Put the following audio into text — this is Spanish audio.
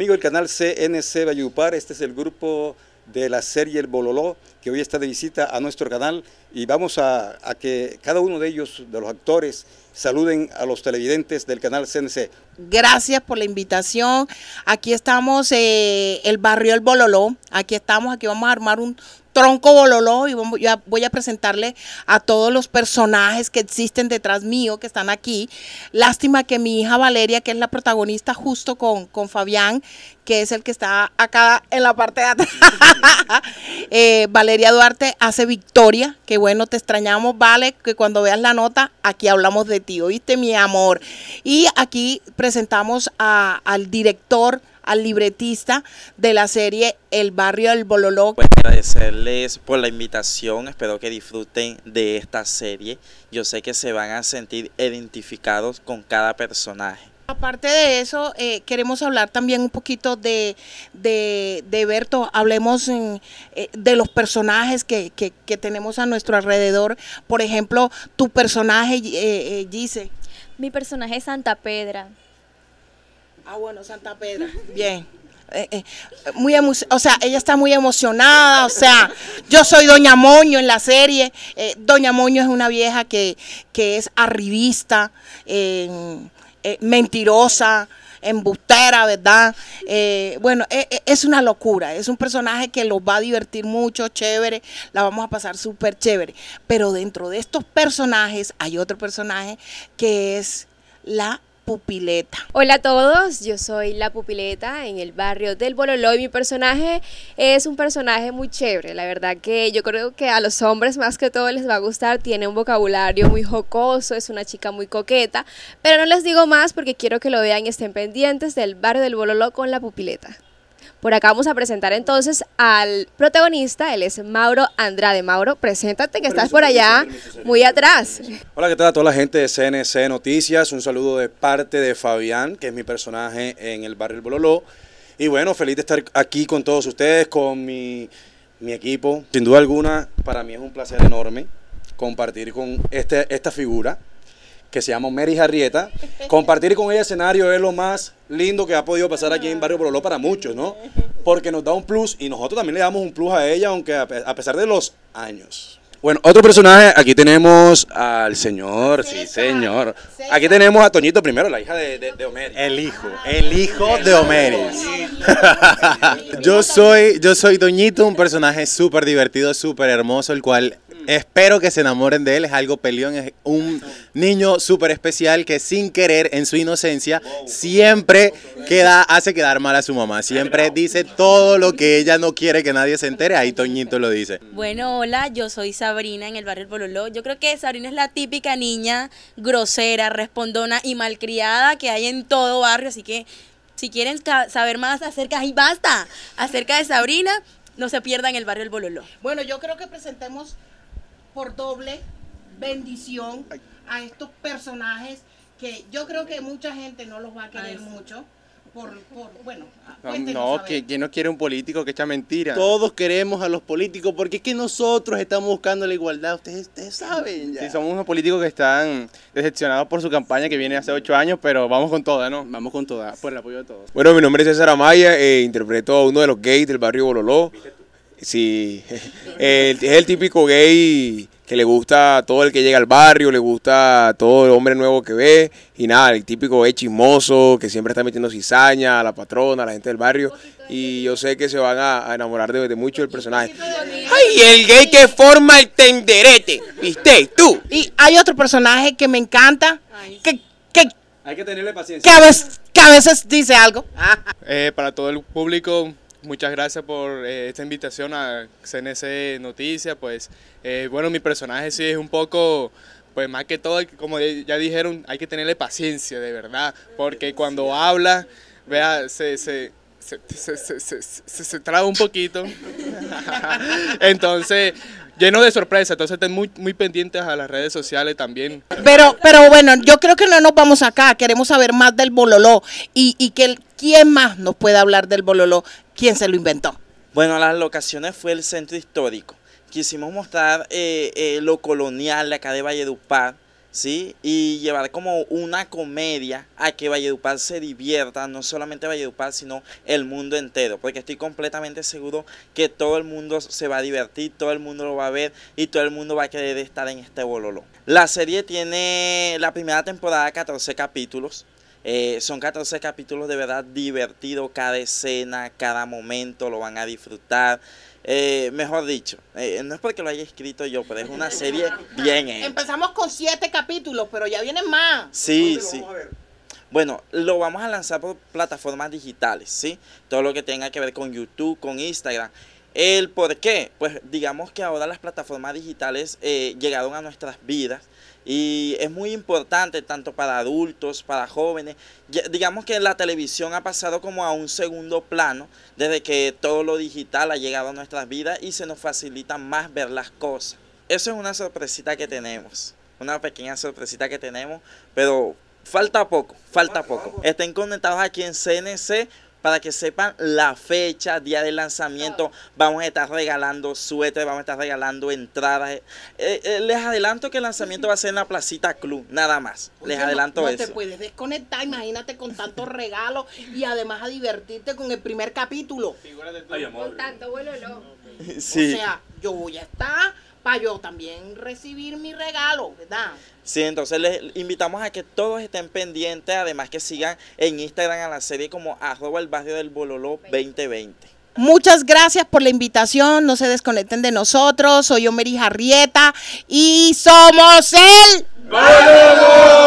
amigo del canal CNC Valledupar, este es el grupo de la serie El Bololó, que hoy está de visita a nuestro canal y vamos a, que cada uno de ellos, de los actores, saluden a los televidentes del canal CNC. Gracias por la invitación. Aquí estamos, eh, el barrio El Bololó, aquí estamos, aquí vamos a armar un tronco Bololo, y voy a presentarle a todos los personajes que existen detrás mío, que están aquí. Lástima que mi hija Valeria, que es la protagonista justo con, con Fabián, que es el que está acá en la parte de atrás, eh, Valeria Duarte hace Victoria, que bueno, te extrañamos, Vale, que cuando veas la nota, aquí hablamos de ti, oíste mi amor. Y aquí presentamos a, al director al libretista de la serie El Barrio del Bololó. Pues agradecerles por la invitación, espero que disfruten de esta serie. Yo sé que se van a sentir identificados con cada personaje. Aparte de eso, eh, queremos hablar también un poquito de, de, de Berto, hablemos eh, de los personajes que, tenemos a nuestro alrededor. Por ejemplo, tu personaje, eh, eh Gise. Mi personaje es Santa Pedra. Ah, bueno, Santa Pedra. Bien. Eh, eh, muy o sea, ella está muy emocionada, o sea, yo soy Doña Moño en la serie, eh, Doña Moño es una vieja que, que es arribista, mentirosa, embustera, ¿verdad? bueno, es una locura, es un personaje que los va a divertir mucho, chévere, la vamos a pasar súper chévere, pero dentro de estos personajes hay otro personaje que es la Pupileta. Hola a todos, yo soy La Pupileta en el barrio del Bololó y mi personaje es un personaje muy chévere, la verdad que yo creo que a los hombres más que todo les va a gustar, tiene un vocabulario muy jocoso, es una chica muy coqueta, pero no les digo más porque quiero que lo vean y estén pendientes del barrio del Bololó con La Pupileta. Por acá vamos a presentar entonces al protagonista, él es Mauro Andrade. Mauro, preséntate que estás por allá muy atrás. Hola, ¿qué tal a toda la gente de CNC Noticias? Un saludo de parte de Fabián, que es mi personaje en el barrio El Bololó. Y bueno, feliz de estar aquí con todos ustedes, con mi, mi equipo. Sin duda alguna, para mí es un placer enorme compartir con este, esta figura que se llama Mary Jarrieta. Compartir con ella escenario es lo más lindo que ha podido pasar aquí en ah. Barrio Boroló para muchos, ¿no? Porque nos da un plus y nosotros también le damos un plus a ella, aunque a pesar de los años. Bueno, otro personaje, aquí tenemos al señor, sí, señor. Aquí tenemos a Toñito primero, la hija de, de, Omeris. Ah. El hijo, el hijo de Omeris. yo soy, yo soy Toñito, un personaje súper divertido, súper hermoso, el cual Espero que se enamoren de él. Es algo peleón. Es un niño súper especial que sin querer, en su inocencia, siempre queda, hace quedar mal a su mamá. Siempre dice todo lo que ella no quiere que nadie se entere. Ahí Toñito lo dice. Bueno, hola, yo soy Sabrina en el barrio El Bololó. Yo creo que Sabrina es la típica niña grosera, respondona y malcriada que hay en todo barrio. Así que si quieren saber más acerca, y basta, acerca de Sabrina, no se pierdan el barrio El Bololó. Bueno, yo creo que presentemos por doble bendición a estos personajes que yo creo que mucha gente no los va a ah, querer mucho. Por, por, bueno, ah, ah, no, que, no quiere un político que echa mentira. Todos queremos a los políticos porque es que nosotros estamos buscando la igualdad, ustedes, saben ya. somos unos políticos que están decepcionados por su campaña que viene hace ocho años, pero vamos con toda, ¿no? Vamos con toda, por el apoyo de todos. Bueno, mi nombre es César Amaya, e interpreto a uno de los gays del barrio Bololó. Sí, es el típico gay que le gusta a todo el que llega al barrio, le gusta a todo el hombre nuevo que ve, y nada, el típico gay chismoso, que siempre está metiendo cizaña a la patrona, a la gente del barrio, y yo sé que se van a, enamorar de, mucho el personaje. ¡Ay, el gay que forma el tenderete! ¿Viste? Tú. Y hay otro personaje que me encanta, que, que hay que tenerle paciencia. Que a veces, que a veces dice algo. Eh, para todo el público, Muchas gracias por eh, esta invitación a CNC Noticias. Pues eh, bueno, mi personaje sí es un poco, pues más que todo, como ya dijeron, hay que tenerle paciencia, de verdad, porque cuando habla, vea, se, se se, se, traba un poquito. Entonces, lleno de sorpresas, entonces estén muy, muy pendientes a las redes sociales también. Pero, pero bueno, yo creo que no nos vamos acá, queremos saber más del bololó y, y que quién más nos puede hablar del bololó, quién se lo inventó. Bueno, las locaciones fue el centro histórico. Quisimos mostrar eh, eh, lo colonial de acá de Valledupar y llevar como una comedia a que Valledupar se divierta, no solamente Valledupar, sino el mundo entero, porque estoy completamente seguro que todo el mundo se va a divertir, todo el mundo lo va a ver y todo el mundo va a querer estar en este bololo. La serie tiene la primera temporada 14 capítulos, eh, son 14 capítulos de verdad divertido, cada escena, cada momento lo van a disfrutar. Eh, mejor dicho, eh, no es porque lo haya escrito yo, pero es una serie bien Empezamos con siete capítulos, pero ya vienen más. Sí, sí. Bueno, lo vamos a lanzar por plataformas digitales, ¿sí? Todo lo que tenga que ver con YouTube, con Instagram. ¿El por qué? Pues digamos que ahora las plataformas digitales eh, llegaron a nuestras vidas y es muy importante tanto para adultos, para jóvenes. digamos que la televisión ha pasado como a un segundo plano desde que todo lo digital ha llegado a nuestras vidas y se nos facilita más ver las cosas. Eso es una sorpresita que tenemos, una pequeña sorpresita que tenemos, pero falta poco, falta poco. Estén conectados aquí en CNC para que sepan la fecha, día del lanzamiento. Ah. Vamos a estar regalando suéter vamos a estar regalando entradas. Eh, eh, les adelanto que el lanzamiento va a ser en la Placita Club, nada más. les adelanto eso no te puedes desconectar, imagínate con tantos regalos y además a divertirte con el primer capítulo. Con tanto vuelo O sea, yo voy a estar para yo también recibir mi regalo, ¿verdad? Sí, entonces les invitamos a que todos estén pendientes, además que sigan en Instagram a la serie como arroba el barrio del Bololó 2020. Muchas gracias por la invitación. No se desconecten de nosotros. Soy Omeri Jarrieta y somos el. Bololo.